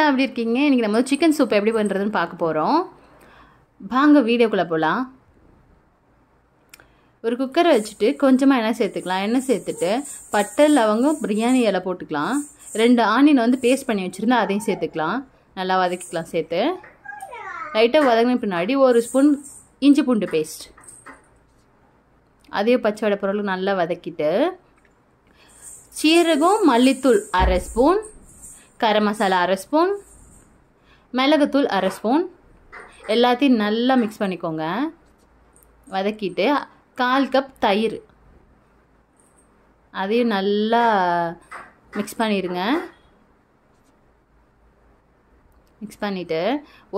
எல்லாம் எப்படி இருக்கீங்க இன்றைக்கி நம்ம சிக்கன் சூப் எப்படி பண்ணுறதுன்னு பார்க்க போகிறோம் வாங்க வீடியோக்குள்ளே போகலாம் ஒரு குக்கரை வச்சுட்டு கொஞ்சமாக எண்ணெய் சேர்த்துக்கலாம் எண்ணெய் சேர்த்துட்டு பட்டை லவங்கம் பிரியாணி இலை போட்டுக்கலாம் ரெண்டு ஆனியனை வந்து பேஸ்ட் பண்ணி வச்சுருந்தா அதையும் சேர்த்துக்கலாம் நல்லா வதக்கிக்கலாம் சேர்த்து லைட்டாக வதங்கின பின்னாடி ஒரு ஸ்பூன் இஞ்சி பூண்டு பேஸ்ட் அதையும் பச்சை பொருள் நல்லா வதக்கிட்டு சீரகம் மல்லித்தூள் அரை ஸ்பூன் கரம் மசாலா அரை ஸ்பூன் மிளகுத்தூள் அரை ஸ்பூன் எல்லாத்தையும் நல்லா மிக்ஸ் பண்ணிக்கோங்க வதக்கிட்டு கால் கப் தயிர் அதையும் நல்லா மிக்ஸ் பண்ணிடுங்க மிக்ஸ் பண்ணிவிட்டு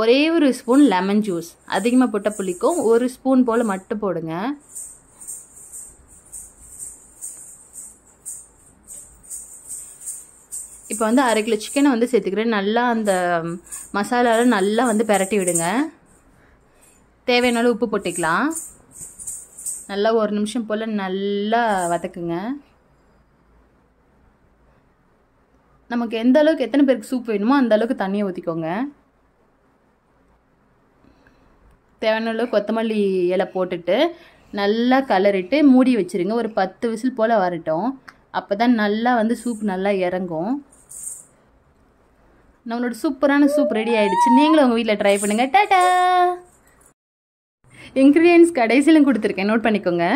ஒரே ஒரு ஸ்பூன் லெமன் ஜூஸ் அதிகமாக புட்ட புளிக்கும் ஒரு ஸ்பூன் போல் மட்டும் போடுங்க இப்போ வந்து அரை கிலோ சிக்கனை வந்து சேர்த்துக்கிறேன் நல்லா அந்த மசாலாவில் நல்லா வந்து பெரட்டி விடுங்க தேவையான உப்பு போட்டுக்கலாம் நல்லா ஒரு நிமிஷம் போல் நல்லா வதக்குங்க நமக்கு எந்த அளவுக்கு எத்தனை பேருக்கு சூப் வேணுமோ அந்த அளவுக்கு தண்ணியை ஊற்றிக்கோங்க தேவையான அளவு கொத்தமல்லி இலை போட்டுட்டு நல்லா கலரிட்டு மூடி வச்சுருங்க ஒரு பத்து விசில் போல் வரட்டும் அப்போ தான் நல்லா வந்து சூப் நல்லா இறங்கும் நம்மளோட சூப்பரான சூப் ரெடி ஆயிடுச்சு நீங்களும் உங்கள் வீட்டில் ட்ரை பண்ணுங்கள் டாட்டா இன்க்ரீடியன்ஸ் கடைசியிலும் கொடுத்துருக்கேன் நோட் பண்ணிக்கோங்க